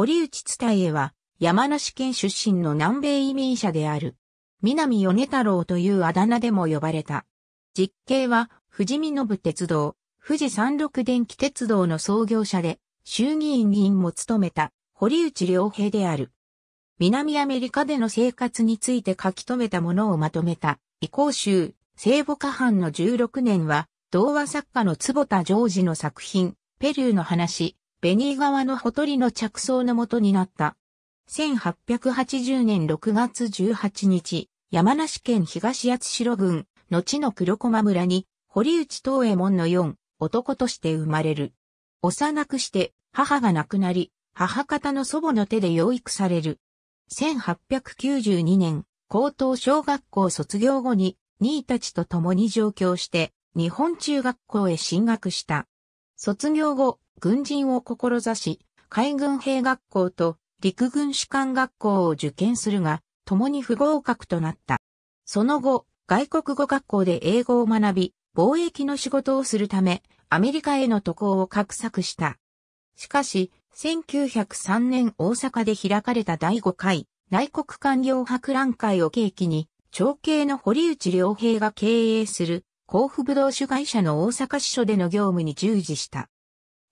堀内伝えは、山梨県出身の南米移民者である。南米太郎というあだ名でも呼ばれた。実刑は、富士見信鉄道、富士山麓電気鉄道の創業者で、衆議院議員も務めた、堀内良平である。南アメリカでの生活について書き留めたものをまとめた、移行集、聖母下半の16年は、童話作家の坪田ジョージの作品、ペルーの話、ベニー川のほとりの着想のもとになった。1880年6月18日、山梨県東八代郡、後の黒駒村に、堀内東衛門の4、男として生まれる。幼くして母が亡くなり、母方の祖母の手で養育される。1892年、高等小学校卒業後に、兄たちと共に上京して、日本中学校へ進学した。卒業後、軍人を志し、海軍兵学校と陸軍士官学校を受験するが、共に不合格となった。その後、外国語学校で英語を学び、貿易の仕事をするため、アメリカへの渡航を画策した。しかし、1903年大阪で開かれた第5回内国官僚博覧会を契機に、長兄の堀内良平が経営する甲府武道酒会社の大阪支所での業務に従事した。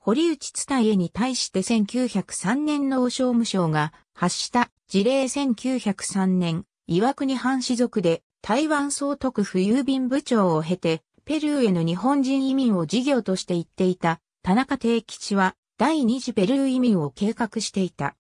堀内伝えに対して1903年の王将無償が発した事例1903年、岩国藩士族で台湾総督府郵便部長を経て、ペルーへの日本人移民を事業として行っていた田中定吉は第二次ペルー移民を計画していた。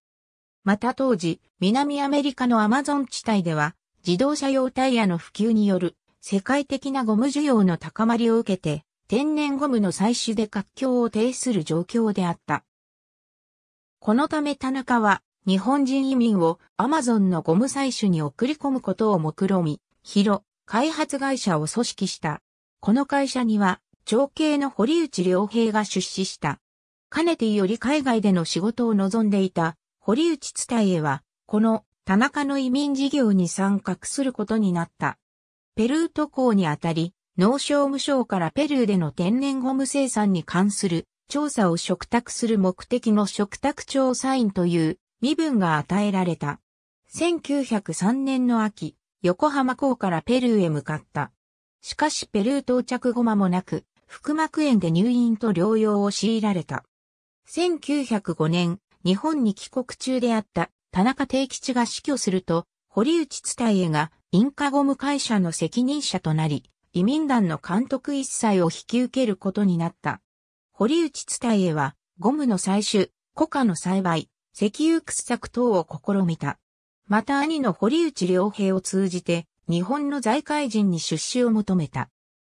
また当時、南アメリカのアマゾン地帯では自動車用タイヤの普及による世界的なゴム需要の高まりを受けて天然ゴムの採取で活況を呈する状況であった。このため田中は日本人移民をアマゾンのゴム採取に送り込むことを目論み、広、開発会社を組織した。この会社には、長兄の堀内良平が出資した。かねてより海外での仕事を望んでいた堀内伝えは、この田中の移民事業に参画することになった。ペルート港にあたり、農商務省からペルーでの天然ゴム生産に関する調査を嘱託する目的の嘱託調査員という身分が与えられた。1903年の秋、横浜港からペルーへ向かった。しかしペルー到着後間もなく、腹膜炎で入院と療養を強いられた。1905年、日本に帰国中であった田中定吉が死去すると、堀内伝えがインカゴム会社の責任者となり、移民団の監督一切を引き受けることになった。堀内伝えは、ゴムの採取、コカの栽培、石油掘削等を試みた。また兄の堀内良平を通じて、日本の財界人に出資を求めた。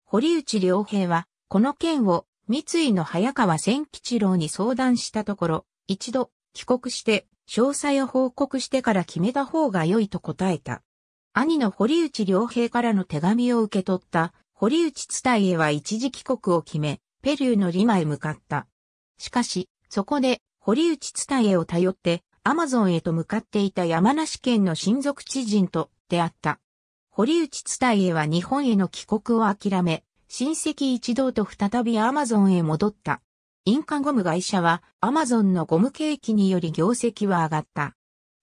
堀内良平は、この件を三井の早川千吉郎に相談したところ、一度帰国して詳細を報告してから決めた方が良いと答えた。兄の堀内良平からの手紙を受け取った堀内伝へは一時帰国を決め、ペルーのリマへ向かった。しかし、そこで堀内伝へを頼ってアマゾンへと向かっていた山梨県の親族知人と出会った。堀内伝へは日本への帰国を諦め、親戚一同と再びアマゾンへ戻った。インカゴム会社はアマゾンのゴム景気により業績は上がった。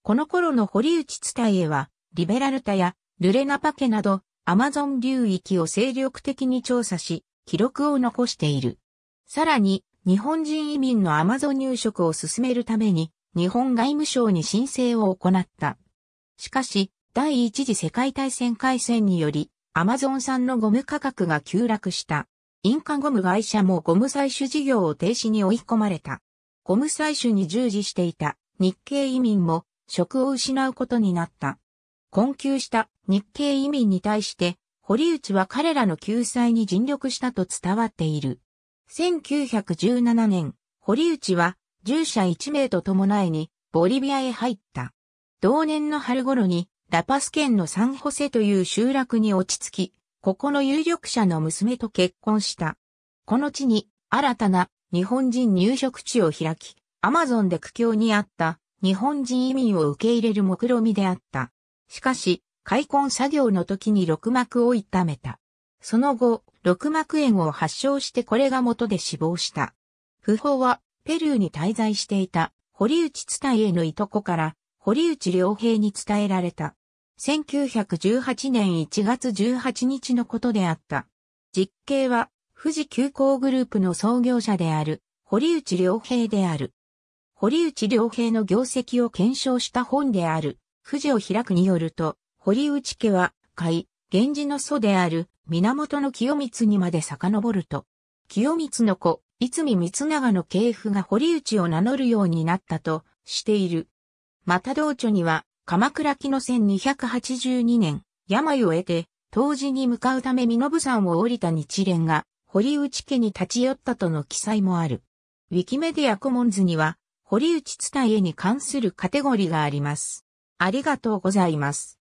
この頃の堀内伝へはリベラルタやルレナパケなど、アマゾン流域を精力的に調査し、記録を残している。さらに、日本人移民のアマゾン入植を進めるために、日本外務省に申請を行った。しかし、第一次世界大戦開戦により、アマゾン産のゴム価格が急落した。インカゴム会社もゴム採取事業を停止に追い込まれた。ゴム採取に従事していた日系移民も職を失うことになった。困窮した日系移民に対して、堀内は彼らの救済に尽力したと伝わっている。1917年、堀内は、従者1名と伴いに、ボリビアへ入った。同年の春頃に、ラパス県のサンホセという集落に落ち着き、ここの有力者の娘と結婚した。この地に、新たな日本人入植地を開き、アマゾンで苦境にあった日本人移民を受け入れる目論みであった。しかし、開墾作業の時に六膜を痛めた。その後、六膜炎を発症してこれが元で死亡した。不法は、ペルーに滞在していた、堀内伝へのいとこから、堀内良平に伝えられた。1918年1月18日のことであった。実刑は、富士急行グループの創業者である、堀内良平である。堀内良平の業績を検証した本である、富士を開くによると、堀内家は、海、源氏の祖である、源清光にまで遡ると、清光の子、いつみ光長の系譜が堀内を名乗るようになったとしている。また道著には、鎌倉紀の1282年、病を得て、当時に向かうため身延山を降りた日蓮が、堀内家に立ち寄ったとの記載もある。ウィキメディアコモンズには、堀内伝えに関するカテゴリーがあります。ありがとうございます。